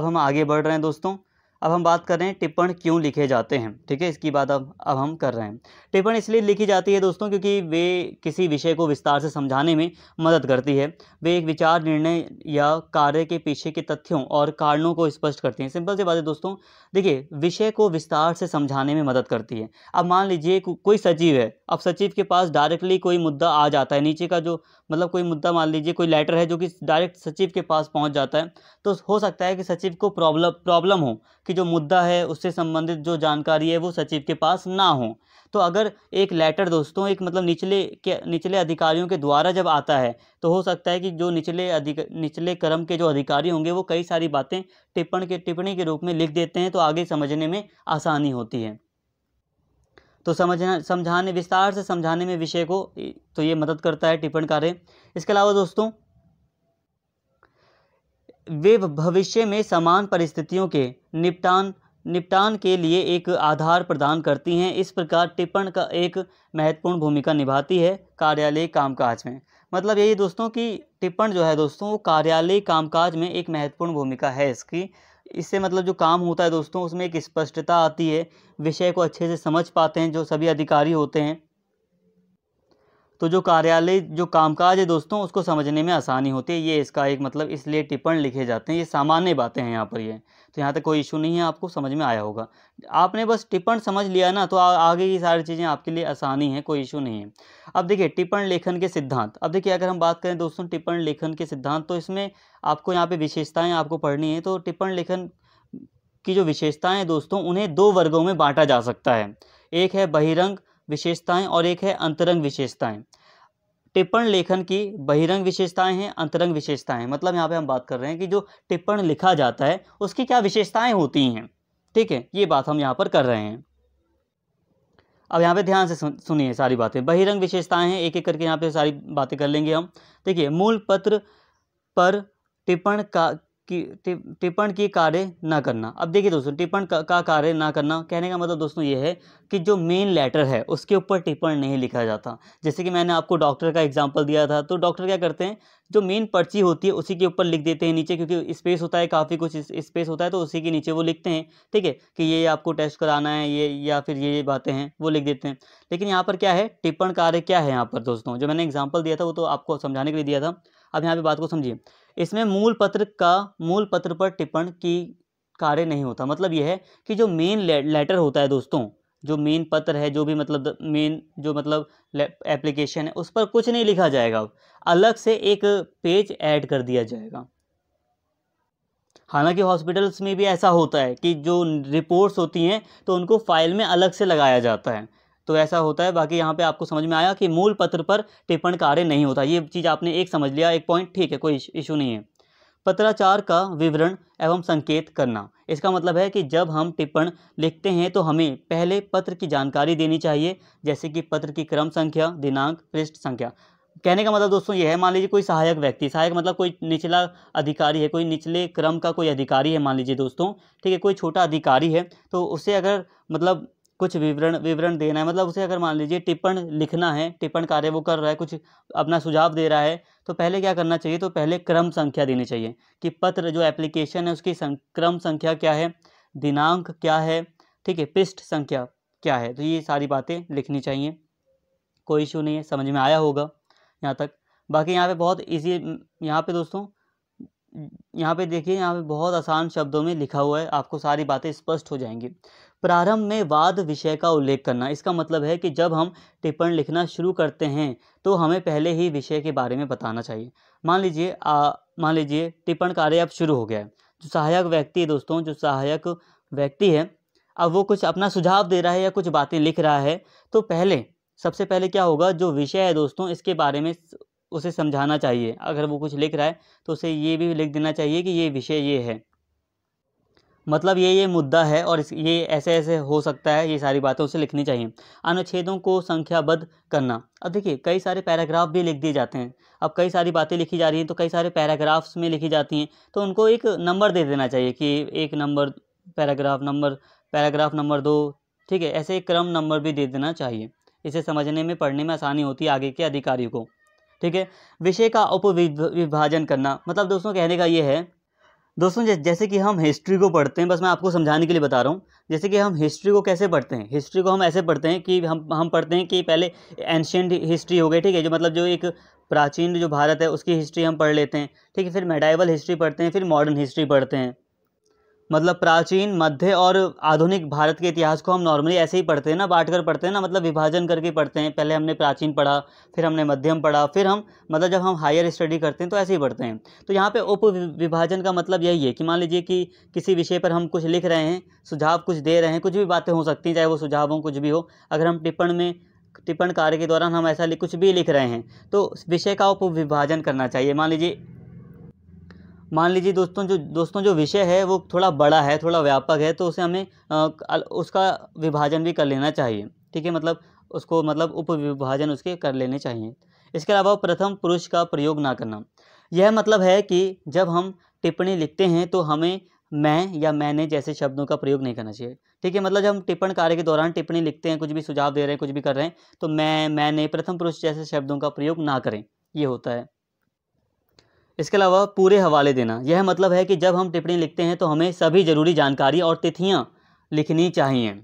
अब हम आगे बढ़ रहे हैं दोस्तों अब हम बात कर रहे हैं टिप्पण क्यों लिखे जाते हैं ठीक है इसकी बात अब अब हम कर रहे हैं टिप्पण इसलिए लिखी जाती है दोस्तों क्योंकि वे किसी विषय को विस्तार से समझाने में मदद करती है वे एक विचार निर्णय या कार्य के पीछे के तथ्यों और कारणों को स्पष्ट करती हैं सिंपल सी बात है दोस्तों देखिए विषय को विस्तार से समझाने में मदद करती है अब मान लीजिए को, कोई सचिव है अब सचिव के पास डायरेक्टली कोई मुद्दा आ जाता है नीचे का जो मतलब कोई मुद्दा मान लीजिए कोई लेटर है जो कि डायरेक्ट सचिव के पास पहुंच जाता है तो हो सकता है कि सचिव को प्रॉब्लम प्रॉब्लम हो कि जो मुद्दा है उससे संबंधित जो जानकारी है वो सचिव के पास ना हो तो अगर एक लेटर दोस्तों एक मतलब निचले के निचले अधिकारियों के द्वारा जब आता है तो हो सकता है कि जो निचले अधिक निचले क्रम के जो अधिकारी होंगे वो कई सारी बातें टिप्पण के टिप्पणी के रूप में लिख देते हैं तो आगे समझने में आसानी होती है तो समझना समझाने विस्तार से समझाने में विषय को तो ये मदद करता है टिप्पण कार्य इसके अलावा दोस्तों वे भविष्य में समान परिस्थितियों के निपटान निपटान के लिए एक आधार प्रदान करती हैं इस प्रकार टिप्पण का एक महत्वपूर्ण भूमिका निभाती है कार्यालय कामकाज में मतलब यही दोस्तों कि टिप्पण जो है दोस्तों वो कार्यालय कामकाज में एक महत्वपूर्ण भूमिका है इसकी इससे मतलब जो काम होता है दोस्तों उसमें एक स्पष्टता आती है विषय को अच्छे से समझ पाते हैं जो सभी अधिकारी होते हैं तो जो कार्यालय जो कामकाज है दोस्तों उसको समझने में आसानी होती है ये इसका एक मतलब इसलिए टिप्पण लिखे जाते हैं ये सामान्य बातें हैं यहाँ पर ये तो यहाँ तक कोई इशू नहीं है आपको समझ में आया होगा आपने बस टिप्पण समझ लिया ना तो आ, आगे की सारी चीज़ें आपके लिए आसानी है कोई इशू नहीं है अब देखिए टिप्पण लेखन के सिद्धांत अब देखिए अगर हम बात करें दोस्तों टिप्पण लेखन के सिद्धांत तो इसमें आपको यहाँ पर विशेषताएँ आपको पढ़नी है तो टिप्पण लेखन की जो विशेषताएँ दोस्तों उन्हें दो वर्गों में बांटा जा सकता है एक है बहिरंग विशेषताएं और एक है अंतरंग विशेषताएं टिप्पण लेखन की बहिरंग विशेषताएं हैं अंतरंग विशेषताएं हैं मतलब यहाँ पे हम बात कर रहे हैं कि जो टिप्पण लिखा जाता है उसकी क्या विशेषताएं होती हैं ठीक है ये बात हम यहाँ पर कर रहे हैं अब यहाँ पे ध्यान से सुनिए सारी बातें बहिरंग विशेषताएं हैं एक एक करके यहाँ पे सारी बातें कर लेंगे हम देखिए मूल पत्र पर टिप्पण का कि टिप्पण की कार्य ना करना अब देखिए दोस्तों टिप्पण का, का कार्य ना करना कहने का मतलब दोस्तों ये है कि जो मेन लेटर है उसके ऊपर टिप्पण नहीं लिखा जाता जैसे कि मैंने आपको डॉक्टर का एग्जाम्पल दिया था तो डॉक्टर क्या करते हैं जो मेन पर्ची होती है उसी के ऊपर लिख देते हैं नीचे क्योंकि स्पेस होता है काफ़ी कुछ स्पेस होता है तो उसी के नीचे वो लिखते हैं ठीक है कि ये आपको टेस्ट कराना है ये या फिर ये ये बातें हैं वो लिख देते हैं लेकिन यहाँ पर क्या है टिप्पण कार्य क्या है यहाँ पर दोस्तों जो मैंने एग्जाम्पल दिया था वो तो आपको समझाने के लिए दिया था अब यहाँ पर बात को समझिए इसमें मूल पत्र का मूल पत्र पर टिप्पण की कार्य नहीं होता मतलब यह है कि जो मेन लेटर होता है दोस्तों जो मेन पत्र है जो भी मतलब मेन जो मतलब एप्लीकेशन है उस पर कुछ नहीं लिखा जाएगा अलग से एक पेज ऐड कर दिया जाएगा हालांकि हॉस्पिटल्स में भी ऐसा होता है कि जो रिपोर्ट्स होती हैं तो उनको फाइल में अलग से लगाया जाता है तो ऐसा होता है बाकी यहाँ पे आपको समझ में आया कि मूल पत्र पर टिप्पण कार्य नहीं होता ये चीज़ आपने एक समझ लिया एक पॉइंट ठीक है कोई इशू नहीं है पत्राचार का विवरण एवं संकेत करना इसका मतलब है कि जब हम टिप्पण लिखते हैं तो हमें पहले पत्र की जानकारी देनी चाहिए जैसे कि पत्र की क्रम संख्या दिनांक पृष्ठ संख्या कहने का मतलब दोस्तों यह है मान लीजिए कोई सहायक व्यक्ति सहायक मतलब कोई निचला अधिकारी है कोई निचले क्रम का कोई अधिकारी है मान लीजिए दोस्तों ठीक है कोई छोटा अधिकारी है तो उसे अगर मतलब कुछ विवरण विवरण देना है मतलब उसे अगर मान लीजिए टिप्पण लिखना है टिप्पण कार्य वो कर रहा है कुछ अपना सुझाव दे रहा है तो पहले क्या करना चाहिए तो पहले क्रम संख्या देनी चाहिए कि पत्र जो एप्लीकेशन है उसकी सं, क्रम संख्या क्या है दिनांक क्या है ठीक है पृष्ठ संख्या क्या है तो ये सारी बातें लिखनी चाहिए कोई इशू नहीं है समझ में आया होगा यहाँ तक बाकी यहाँ पर बहुत ईजी यहाँ पर दोस्तों यहाँ पे देखिए यहाँ पे बहुत आसान शब्दों में लिखा हुआ है आपको सारी बातें स्पष्ट हो जाएंगी प्रारंभ में वाद विषय का उल्लेख करना इसका मतलब है कि जब हम टिप्पण लिखना शुरू करते हैं तो हमें पहले ही विषय के बारे में बताना चाहिए मान लीजिए मान लीजिए टिप्पण कार्य अब शुरू हो गया है जो सहायक व्यक्ति है दोस्तों जो सहायक व्यक्ति है अब वो कुछ अपना सुझाव दे रहा है या कुछ बातें लिख रहा है तो पहले सबसे पहले क्या होगा जो विषय है दोस्तों इसके बारे में उसे समझाना चाहिए अगर वो कुछ लिख रहा है तो उसे ये भी लिख देना चाहिए कि ये विषय ये है मतलब ये ये मुद्दा है और ये ऐसे ऐसे हो सकता है ये सारी बातें उसे लिखनी चाहिए अनुच्छेदों को संख्याबद्ध करना अब देखिए कई सारे पैराग्राफ भी लिख दिए जाते हैं अब कई सारी बातें लिखी जा रही हैं तो कई सारे पैराग्राफ्स में लिखी जाती हैं तो उनको एक नंबर दे देना चाहिए कि एक number paragraph number paragraph number दो ठीक है ऐसे एक क्रम नंबर भी दे देना चाहिए इसे समझने में पढ़ने में आसानी होती है आगे के अधिकारियों को ठीक है विषय का विभाजन करना मतलब दोस्तों कहने का ये है दोस्तों जैसे कि हम हिस्ट्री को पढ़ते हैं बस मैं आपको समझाने के लिए बता रहा हूँ जैसे कि हम हिस्ट्री को कैसे पढ़ते हैं हिस्ट्री को हम ऐसे पढ़ते हैं कि हम हम पढ़ते हैं कि पहले एंशियंट हिस्ट्री हो गई ठीक है जो मतलब जो एक प्राचीन जो भारत है उसकी हिस्ट्री हम पढ़ लेते हैं ठीक है फिर मेडाइवल हिस्ट्री पढ़ते हैं फिर मॉडर्न हिस्ट्री पढ़ते हैं मतलब प्राचीन मध्य और आधुनिक भारत के इतिहास को हम नॉर्मली ऐसे ही पढ़ते हैं ना बांटकर कर पढ़ते हैं ना मतलब विभाजन करके पढ़ते हैं पहले हमने प्राचीन पढ़ा फिर हमने मध्यम पढ़ा फिर हम मतलब जब हम हायर स्टडी करते हैं तो ऐसे ही पढ़ते हैं तो यहाँ पे उप विभाजन का मतलब यही है कि मान लीजिए कि किसी विषय पर हम कुछ लिख रहे हैं सुझाव कुछ दे रहे हैं कुछ भी बातें हो सकती हैं चाहे वो सुझाव हों कुछ भी हो अगर हम टिप्पण में टिप्पण कार्य के दौरान हम ऐसा कुछ भी लिख रहे हैं तो विषय का उप विभाजन करना चाहिए मान लीजिए मान लीजिए दोस्तों जो दोस्तों जो विषय है वो थोड़ा बड़ा है थोड़ा व्यापक है तो उसे हमें आ, उसका विभाजन भी कर लेना चाहिए ठीक है मतलब उसको मतलब उप विभाजन उसके कर लेने चाहिए इसके अलावा प्रथम पुरुष का प्रयोग ना करना यह मतलब है कि जब हम टिप्पणी लिखते हैं तो हमें मैं या मैंने जैसे शब्दों का प्रयोग नहीं करना चाहिए ठीक है मतलब जब हम टिप्पण कार्य के दौरान टिप्पणी लिखते हैं कुछ भी सुझाव दे रहे हैं कुछ भी कर रहे हैं तो मैं मैंने प्रथम पुरुष जैसे शब्दों का प्रयोग ना करें ये होता है इसके अलावा पूरे हवाले देना यह मतलब है कि जब हम टिप्पणी लिखते हैं तो हमें सभी ज़रूरी जानकारी और तिथियाँ लिखनी चाहिए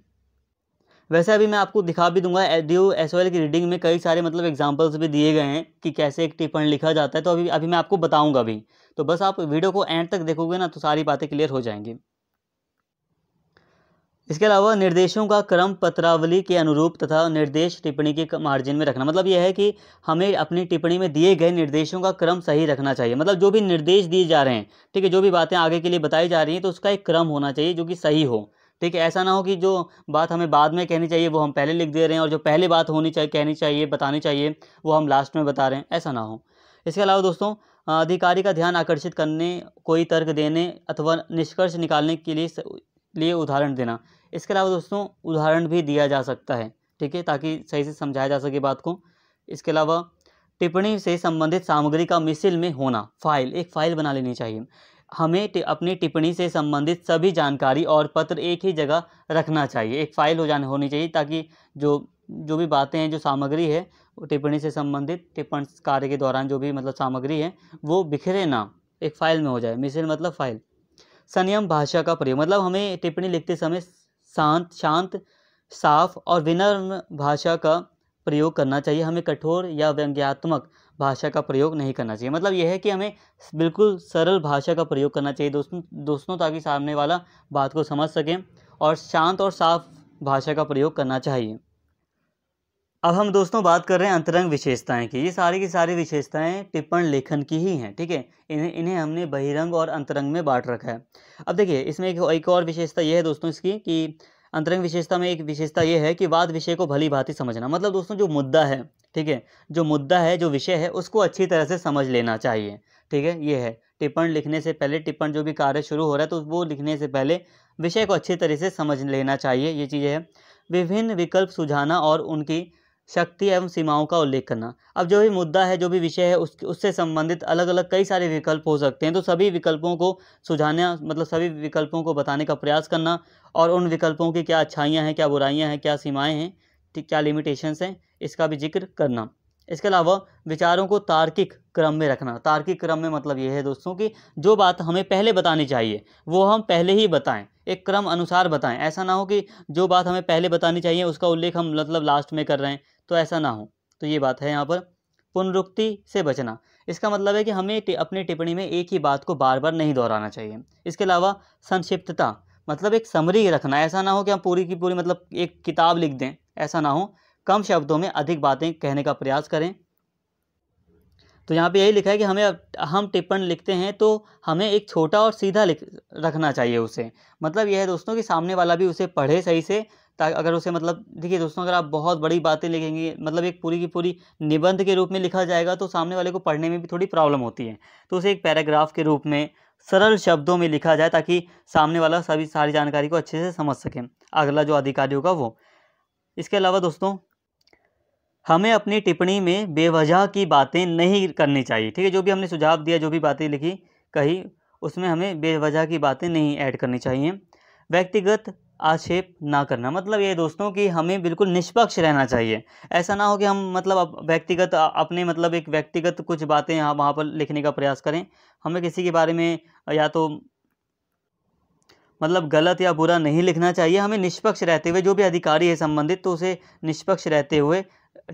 वैसे अभी मैं आपको दिखा भी दूंगा ड्यू एस की रीडिंग में कई सारे मतलब एग्जाम्पल्स भी दिए गए हैं कि कैसे एक टिप्पण लिखा जाता है तो अभी अभी मैं आपको बताऊंगा भी तो बस आप वीडियो को एंड तक देखोगे ना तो सारी बातें क्लियर हो जाएंगी इसके अलावा निर्देशों का क्रम पत्रावली के अनुरूप तथा निर्देश टिप्पणी के मार्जिन में रखना मतलब यह है कि हमें अपनी टिप्पणी में दिए गए निर्देशों का क्रम सही रखना चाहिए मतलब जो भी निर्देश दिए जा रहे हैं ठीक है जो भी बातें आगे के लिए बताई जा रही हैं तो उसका एक क्रम होना चाहिए जो कि सही हो ठीक है ऐसा ना हो कि जो बात हमें बाद में कहनी चाहिए वो हम पहले लिख दे रहे हैं और जो पहले बात होनी चाहिए कहनी चाहिए बतानी चाहिए वो हम लास्ट में बता रहे हैं ऐसा ना हो इसके अलावा दोस्तों अधिकारी का ध्यान आकर्षित करने कोई तर्क देने अथवा निष्कर्ष निकालने के लिए लिए उदाहरण देना इसके अलावा दोस्तों उदाहरण भी दिया जा सकता है ठीक है ताकि सही से समझाया जा सके बात को इसके अलावा टिप्पणी से संबंधित सामग्री का मिसिल में होना फाइल एक फाइल बना लेनी चाहिए हमें अपनी टिप्पणी से संबंधित सभी जानकारी और पत्र एक ही जगह रखना चाहिए एक फ़ाइल हो जाने होनी चाहिए ताकि जो जो भी बातें हैं जो सामग्री है टिप्पणी से संबंधित टिप्पण कार्य के दौरान जो भी मतलब सामग्री है वो बिखरे ना एक फ़ाइल में हो जाए मिसिल मतलब फ़ाइल संयम भाषा का प्रयोग मतलब हमें टिप्पणी लिखते समय शांत शांत साफ और विनम्र भाषा का प्रयोग करना चाहिए हमें कठोर या व्यंग्यात्मक भाषा का प्रयोग नहीं करना चाहिए मतलब यह है कि हमें बिल्कुल सरल भाषा का प्रयोग करना चाहिए दोस्तों दोस्तों ताकि सामने वाला बात को समझ सकें और शांत और साफ भाषा का प्रयोग करना चाहिए अब हम दोस्तों बात कर रहे हैं अंतरंग विशेषताएं की ये सारी की सारी विशेषताएं टिप्पण लेखन की ही हैं ठीक है इन्हें इन्हें हमने बहिरंग और अंतरंग में बांट रखा है अब देखिए इसमें एक, एक और विशेषता ये है दोस्तों इसकी कि अंतरंग विशेषता में एक विशेषता ये है कि वाद विषय को भली भांति समझना मतलब दोस्तों जो मुद्दा है ठीक है जो मुद्दा है जो विषय है उसको अच्छी तरह से समझ लेना चाहिए ठीक है ये है टिप्पण लिखने से पहले टिप्पण जो भी कार्य शुरू हो रहा है तो वो लिखने से पहले विषय को अच्छी तरह से समझ लेना चाहिए ये चीज़ें है विभिन्न विकल्प सुझाना और उनकी शक्ति एवं सीमाओं का उल्लेख करना अब जो भी मुद्दा है जो भी विषय है उस उससे संबंधित अलग अलग कई सारे विकल्प हो सकते हैं तो सभी विकल्पों को सुझाना मतलब सभी विकल्पों को बताने का प्रयास करना और उन विकल्पों की क्या अच्छाइयाँ हैं क्या बुराइयाँ हैं क्या सीमाएँ हैं ठीक क्या लिमिटेशंस हैं इसका भी जिक्र करना इसके अलावा विचारों को तार्किक क्रम में रखना तार्किक क्रम में मतलब ये है दोस्तों कि जो बात हमें पहले बतानी चाहिए वो हम पहले ही बताएं एक क्रम अनुसार बताएं ऐसा ना हो कि जो बात हमें पहले बतानी चाहिए उसका उल्लेख हम मतलब लास्ट में कर रहे हैं तो ऐसा ना हो तो ये बात है यहाँ पर पुनरुक्ति से बचना इसका मतलब है कि हमें अपनी टिप्पणी में एक ही बात को बार बार नहीं दोहराना चाहिए इसके अलावा संक्षिप्तता मतलब एक समरी रखना ऐसा ना हो कि हम पूरी की पूरी मतलब एक किताब लिख दें ऐसा ना हो कम शब्दों में अधिक बातें कहने का प्रयास करें तो यहाँ पे यही लिखा है कि हमें हम टिप्पण लिखते हैं तो हमें एक छोटा और सीधा लिख रखना चाहिए उसे मतलब यह है दोस्तों कि सामने वाला भी उसे पढ़े सही से ताकि अगर उसे मतलब देखिए दोस्तों अगर आप बहुत बड़ी बातें लिखेंगे मतलब एक पूरी की पूरी निबंध के रूप में लिखा जाएगा तो सामने वाले को पढ़ने में भी थोड़ी प्रॉब्लम होती है तो उसे एक पैराग्राफ के रूप में सरल शब्दों में लिखा जाए ताकि सामने वाला सभी सारी जानकारी को अच्छे से समझ सकें अगला जो अधिकारी होगा वो इसके अलावा दोस्तों हमें अपनी टिप्पणी में बेवजह की बातें नहीं करनी चाहिए ठीक है जो भी हमने सुझाव दिया जो भी बातें लिखी कही उसमें हमें बेवजह की बातें नहीं ऐड करनी चाहिए व्यक्तिगत आक्षेप ना करना मतलब ये दोस्तों कि हमें बिल्कुल निष्पक्ष रहना चाहिए ऐसा ना हो कि हम मतलब व्यक्तिगत अपने मतलब एक व्यक्तिगत कुछ बातें यहाँ वहाँ पर लिखने का प्रयास करें हमें किसी के बारे में या तो मतलब गलत या बुरा नहीं लिखना चाहिए हमें निष्पक्ष रहते हुए जो भी अधिकारी है संबंधित तो उसे निष्पक्ष रहते हुए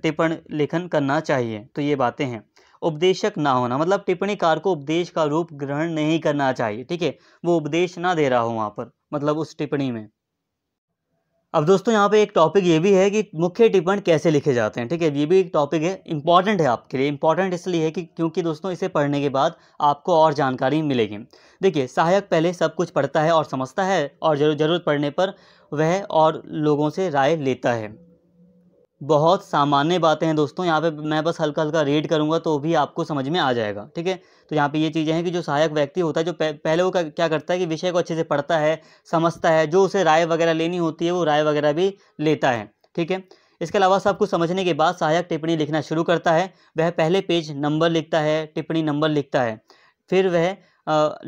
टिप्पण लेखन करना चाहिए तो ये बातें हैं उपदेशक ना होना मतलब टिप्पणीकार को उपदेश का रूप ग्रहण नहीं करना चाहिए ठीक है वो उपदेश ना दे रहा हो वहाँ पर मतलब उस टिप्पणी में अब दोस्तों यहाँ पे एक टॉपिक ये भी है कि मुख्य टिप्पण कैसे लिखे जाते हैं ठीक है ये भी एक टॉपिक है इंपॉर्टेंट है आपके लिए इंपॉर्टेंट इसलिए है कि क्योंकि दोस्तों इसे पढ़ने के बाद आपको और जानकारी मिलेगी देखिए सहायक पहले सब कुछ पढ़ता है और समझता है और ज़रूरत पड़ने पर वह और लोगों से राय लेता है बहुत सामान्य बातें हैं दोस्तों यहाँ पे मैं बस हल्का हल्का रीड करूँगा तो भी आपको समझ में आ जाएगा ठीक है तो यहाँ पे ये चीज़ें हैं कि जो सहायक व्यक्ति होता है जो पहले वो क्या करता है कि विषय को अच्छे से पढ़ता है समझता है जो उसे राय वगैरह लेनी होती है वो राय वगैरह भी लेता है ठीक है इसके अलावा सब कुछ समझने के बाद सहायक टिप्पणी लिखना शुरू करता है वह पहले पेज नंबर लिखता है टिप्पणी नंबर लिखता है फिर वह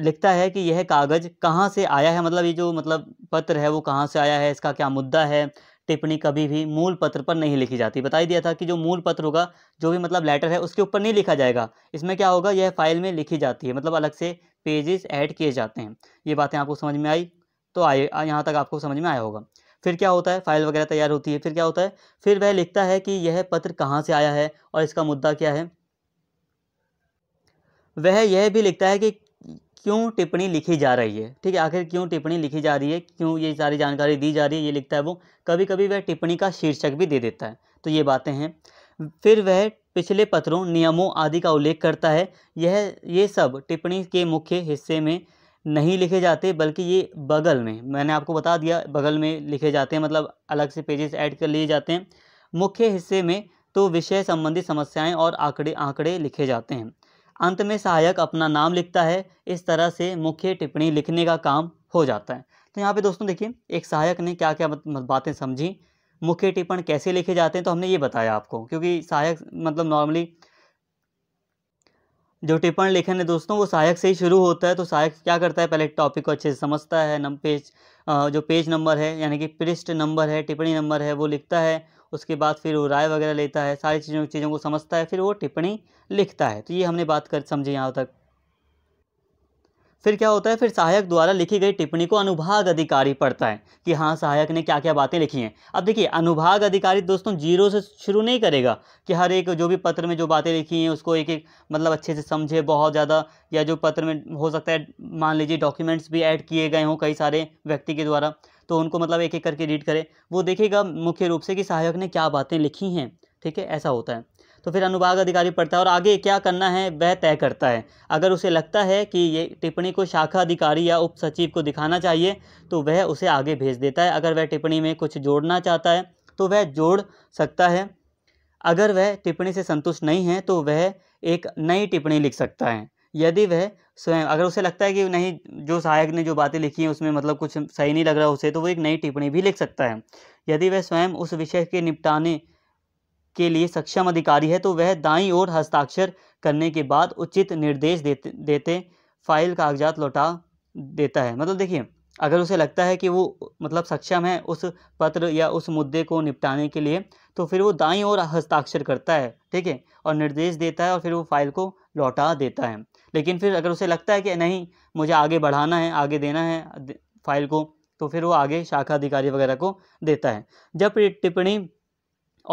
लिखता है कि यह कागज़ कहाँ से आया है मतलब ये जो मतलब पत्र है वो कहाँ से आया है इसका क्या मुद्दा है टिप्पणी कभी भी मूल पत्र पर नहीं लिखी जाती बताई दिया था कि जो मूल पत्र होगा जो भी मतलब लेटर है उसके ऊपर नहीं लिखा जाएगा इसमें क्या होगा यह फाइल में लिखी जाती है मतलब अलग से पेजेस ऐड किए जाते हैं ये बातें आपको समझ में आई तो आए यहाँ तक आपको समझ में आया होगा फिर क्या होता है फाइल वगैरह तैयार होती है फिर क्या होता है फिर वह लिखता है कि यह पत्र कहाँ से आया है और इसका मुद्दा क्या है वह यह भी लिखता है कि क्यों टिप्पणी लिखी जा रही है ठीक है आखिर क्यों टिप्पणी लिखी जा रही है क्यों ये सारी जानकारी दी जा रही है ये लिखता है वो कभी कभी वह टिप्पणी का शीर्षक भी दे देता है तो ये बातें हैं फिर वह पिछले पत्रों नियमों आदि का उल्लेख करता है यह ये सब टिप्पणी के मुख्य हिस्से में नहीं लिखे जाते बल्कि ये बगल में मैंने आपको बता दिया बगल में लिखे जाते हैं मतलब अलग से पेजेस ऐड कर लिए जाते हैं मुख्य हिस्से में तो विषय संबंधी समस्याएं और आंकड़े आंकड़े लिखे जाते हैं अंत में सहायक अपना नाम लिखता है इस तरह से मुख्य टिप्पणी लिखने का काम हो जाता है तो यहाँ पे दोस्तों देखिए एक सहायक ने क्या क्या बातें समझी मुख्य टिप्पण कैसे लिखे जाते हैं तो हमने ये बताया आपको क्योंकि सहायक मतलब नॉर्मली जो टिप्पण लिखे है दोस्तों वो सहायक से ही शुरू होता है तो सहायक क्या करता है पहले टॉपिक को अच्छे से समझता है नम पेज जो पेज नंबर है यानी कि पृष्ठ नंबर है टिप्पणी नंबर है वो लिखता है उसके बाद फिर वो राय वगैरह लेता है सारी चीज़ों चीज़ों को समझता है फिर वो टिप्पणी लिखता है तो ये हमने बात कर समझी यहाँ तक फिर क्या होता है फिर सहायक द्वारा लिखी गई टिप्पणी को अनुभाग अधिकारी पढ़ता है कि हाँ सहायक ने क्या क्या बातें लिखी हैं अब देखिए अनुभाग अधिकारी दोस्तों जीरो से शुरू नहीं करेगा कि हर एक जो भी पत्र में जो बातें लिखी हैं उसको एक एक मतलब अच्छे से समझे बहुत ज़्यादा या जो पत्र में हो सकता है मान लीजिए डॉक्यूमेंट्स भी ऐड किए गए हों कई सारे व्यक्ति के द्वारा तो उनको मतलब एक एक करके रीड करें वो देखेगा मुख्य रूप से कि सहायक ने क्या बातें लिखी हैं ठीक है ऐसा होता है तो फिर अनुभाग अधिकारी पढ़ता है और आगे क्या करना है वह तय करता है अगर उसे लगता है कि ये टिप्पणी को शाखा अधिकारी या उप सचिव को दिखाना चाहिए तो वह उसे आगे भेज देता है अगर वह टिप्पणी में कुछ जोड़ना चाहता है तो वह जोड़ सकता है अगर वह टिप्पणी से संतुष्ट नहीं है तो वह एक नई टिप्पणी लिख सकता है यदि वह स्वयं अगर उसे लगता है कि नहीं जो सहायक ने जो बातें लिखी हैं उसमें मतलब कुछ सही नहीं लग रहा उसे तो वो एक नई टिप्पणी भी लिख सकता है यदि वह स्वयं उस विषय के निपटाने के लिए सक्षम अधिकारी है तो वह दाई ओर हस्ताक्षर करने के बाद उचित निर्देश देते देते फाइल कागजात लौटा देता है मतलब देखिए अगर उसे लगता है कि वो मतलब सक्षम है उस पत्र या उस मुद्दे को निपटाने के लिए तो फिर वो दाई ओर हस्ताक्षर करता है ठीक है और निर्देश देता है और फिर वो फाइल को लौटा देता है लेकिन फिर अगर उसे लगता है कि नहीं मुझे आगे बढ़ाना है आगे देना है फाइल को तो फिर वो आगे शाखा अधिकारी वगैरह को देता है जब टिप्पणी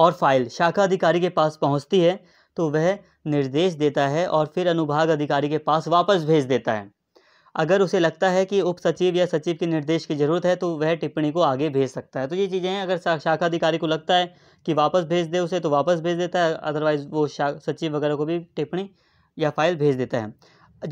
और फाइल शाखा अधिकारी के पास पहुंचती है तो वह निर्देश देता है और फिर अनुभाग अधिकारी के पास वापस भेज देता है अगर उसे लगता है कि उप सचिव या सचिव के निर्देश की ज़रूरत है तो वह टिप्पणी को आगे भेज सकता है तो ये चीज़ें हैं अगर शाखा अधिकारी को लगता है कि वापस भेज दे उसे तो वापस भेज देता है अदरवाइज़ वो सचिव वगैरह को भी टिप्पणी यह फाइल भेज देता है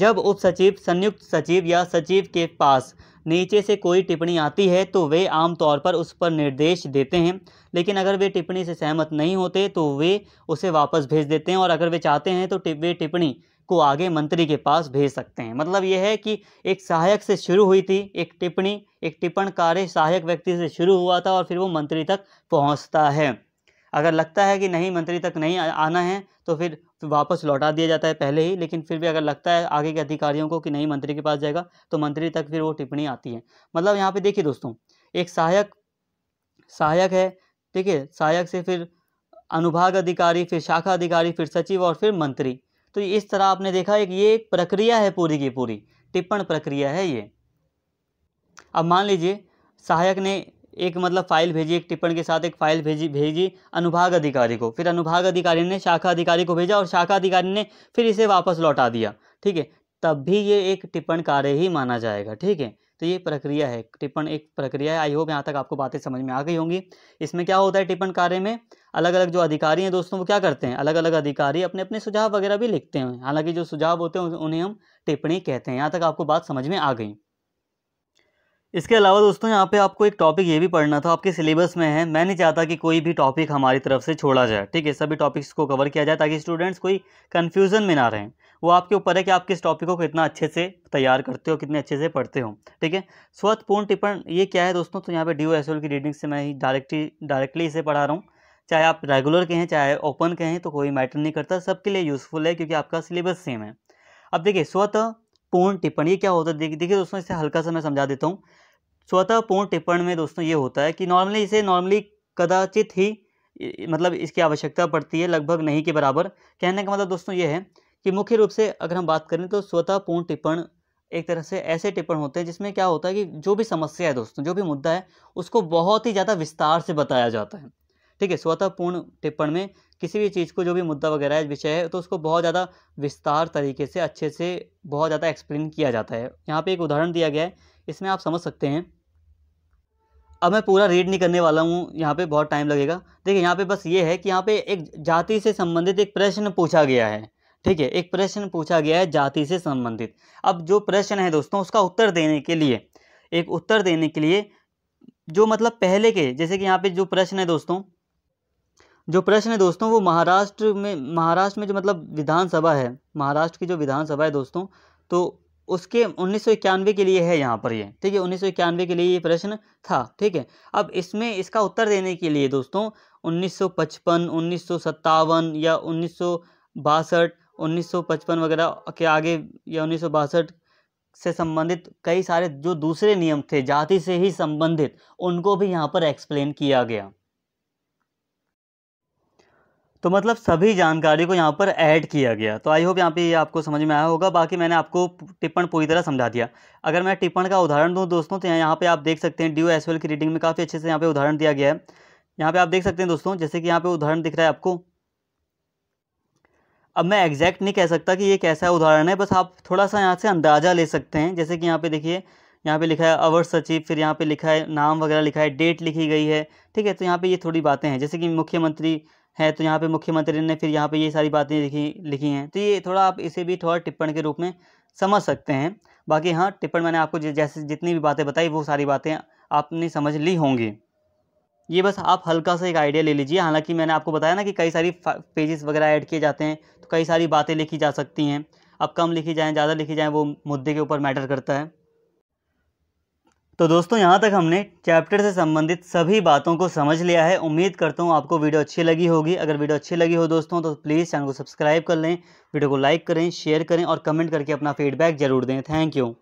जब उप सचिव संयुक्त सचिव या सचिव के पास नीचे से कोई टिप्पणी आती है तो वे आमतौर पर उस पर निर्देश देते हैं लेकिन अगर वे टिप्पणी से सहमत नहीं होते तो वे उसे वापस भेज देते हैं और अगर वे चाहते हैं तो वे टिप्पणी को आगे मंत्री के पास भेज सकते हैं मतलब यह है कि एक सहायक से शुरू हुई थी एक टिप्पणी एक टिप्पण कार्य सहायक व्यक्ति से शुरू हुआ था और फिर वो मंत्री तक पहुँचता है अगर लगता है कि नहीं मंत्री तक नहीं आना है तो फिर वापस लौटा दिया जाता है पहले ही लेकिन फिर भी अगर लगता है आगे के अधिकारियों को कि नहीं मंत्री के पास जाएगा तो मंत्री तक फिर वो टिप्पणी आती है मतलब यहाँ पे देखिए दोस्तों एक सहायक सहायक है ठीक है सहायक से फिर अनुभाग अधिकारी फिर शाखा अधिकारी फिर सचिव और फिर मंत्री तो इस तरह आपने देखा एक ये एक प्रक्रिया है पूरी की पूरी टिप्पण प्रक्रिया है ये अब मान लीजिए सहायक ने एक मतलब फाइल भेजी एक टिप्पण के साथ एक फाइल भेजी भेजी अनुभाग अधिकारी को फिर अनुभाग अधिकारी ने शाखा अधिकारी को भेजा और शाखा अधिकारी ने फिर इसे वापस लौटा दिया ठीक है तब भी ये एक टिप्पण कार्य ही माना जाएगा ठीक है तो ये प्रक्रिया है टिप्पण एक प्रक्रिया है आई होप यहाँ तक आपको बातें समझ में आ गई होंगी इसमें क्या होता है टिप्पण कार्य में अलग अलग जो अधिकारी हैं दोस्तों वो क्या करते हैं अलग अलग अधिकारी अपने अपने सुझाव वगैरह भी लिखते हैं हालांकि जो सुझाव होते हैं उन्हें हम टिप्पणी कहते हैं यहाँ तक आपको बात समझ में आ गई इसके अलावा दोस्तों यहाँ पे आपको एक टॉपिक ये भी पढ़ना था आपके सिलेबस में है मैं नहीं चाहता कि कोई भी टॉपिक हमारी तरफ से छोड़ा जाए ठीक है सभी टॉपिक्स को कवर किया जाए ताकि स्टूडेंट्स कोई कन्फ्यूज़न में ना रहें वो आपके ऊपर है कि आप किस टॉपिक को कितना अच्छे से तैयार करते हो कितने अच्छे से पढ़ते हो ठीक है स्वतपूर्ण टिप्पण ये क्या है दोस्तों तो यहाँ पर डी ओ की रीडिंग से मैं ही डायरेक्टली डायरेक्टली इसे पढ़ा रहा हूँ चाहे आप रेगुलर के हैं चाहे ओपन के हैं तो कोई मैटर नहीं करता सबके लिए यूज़फुल है क्योंकि आपका सिलेबस सेम है अब देखिए स्वतः पूर्ण टिप्पणी क्या होता है देखिए दोस्तों इसे हल्का सा मैं समझा देता हूँ स्वतःपूर्ण पूर्ण टिप्पण में दोस्तों ये होता है कि नॉर्मली इसे नॉर्मली कदाचित ही मतलब इसकी आवश्यकता पड़ती है लगभग नहीं के बराबर कहने का मतलब दोस्तों ये है कि मुख्य रूप से अगर हम बात करें तो स्वतः पूर्ण टिप्पण एक तरह से ऐसे टिप्पण होते हैं जिसमें क्या होता है कि जो भी समस्या है दोस्तों जो भी मुद्दा है उसको बहुत ही ज़्यादा विस्तार से बताया जाता है ठीक है स्वतः पूर्ण टिप्पण में किसी भी चीज़ को जो भी मुद्दा वगैरह है विषय है तो उसको बहुत ज़्यादा विस्तार तरीके से अच्छे से बहुत ज़्यादा एक्सप्लेन किया जाता है यहाँ पे एक उदाहरण दिया गया है इसमें आप समझ सकते हैं अब मैं पूरा रीड नहीं करने वाला हूँ यहाँ पे बहुत टाइम लगेगा देखिए यहाँ पे बस ये है कि यहाँ पे एक जाति से संबंधित एक प्रश्न पूछा गया है ठीक है एक प्रश्न पूछा गया है जाति से संबंधित अब जो प्रश्न है दोस्तों उसका उत्तर देने के लिए एक उत्तर देने के लिए जो मतलब पहले के जैसे कि यहाँ पे जो प्रश्न है दोस्तों जो प्रश्न है दोस्तों वो महाराष्ट्र में महाराष्ट्र में जो मतलब विधानसभा है महाराष्ट्र की जो विधानसभा है दोस्तों तो उसके उन्नीस के लिए है यहाँ पर ये ठीक है उन्नीस के लिए ये प्रश्न था ठीक है अब इसमें इसका उत्तर देने के लिए दोस्तों 1955, उन्नीस या उन्नीस सौ वगैरह के आगे या उन्नीस से संबंधित कई सारे जो दूसरे नियम थे जाति से ही संबंधित उनको भी यहाँ पर एक्सप्लेन किया गया तो मतलब सभी जानकारी को यहाँ पर ऐड किया गया तो आई होप यहाँ पे ये आपको समझ में आया होगा बाकी मैंने आपको टिप्पण पूरी तरह समझा दिया अगर मैं टिप्पण का उदाहरण दूँ दोस्तों तो यहाँ पे आप देख सकते हैं ड्यू एस की रीडिंग में काफ़ी अच्छे से यहाँ पे उदाहरण दिया गया है यहाँ पे आप देख सकते हैं दोस्तों जैसे कि यहाँ पे उदाहरण दिख रहा है आपको अब मैं एग्जैक्ट नहीं कह सकता कि ये कैसा उदाहरण है बस आप थोड़ा सा यहाँ से अंदाज़ा ले सकते हैं जैसे कि यहाँ पे देखिए यहाँ पे लिखा है अवर सचिव फिर यहाँ पे लिखा है नाम वगैरह लिखा है डेट लिखी गई है ठीक है तो यहाँ पे ये थोड़ी बातें हैं जैसे कि मुख्यमंत्री है तो यहाँ पे मुख्यमंत्री ने फिर यहाँ पे ये सारी बातें लिखी लिखी हैं तो ये थोड़ा आप इसे भी थोड़ा टिप्पण के रूप में समझ सकते हैं बाकी हाँ टिप्पण मैंने आपको जैसे जितनी भी बातें बताई वो सारी बातें आपने समझ ली होंगी ये बस आप हल्का सा एक आइडिया ले लीजिए हालांकि मैंने आपको बताया ना कि कई सारी पेजेस वगैरह ऐड किए जाते हैं तो कई सारी बातें लिखी जा सकती हैं अब कम लिखी जाएँ ज़्यादा लिखी जाएँ वो मुद्दे के ऊपर मैटर करता है तो दोस्तों यहाँ तक हमने चैप्टर से संबंधित सभी बातों को समझ लिया है उम्मीद करता हूँ आपको वीडियो अच्छी लगी होगी अगर वीडियो अच्छी लगी हो दोस्तों तो प्लीज़ चैनल को सब्सक्राइब कर लें वीडियो को लाइक करें शेयर करें और कमेंट करके अपना फीडबैक जरूर दें थैंक यू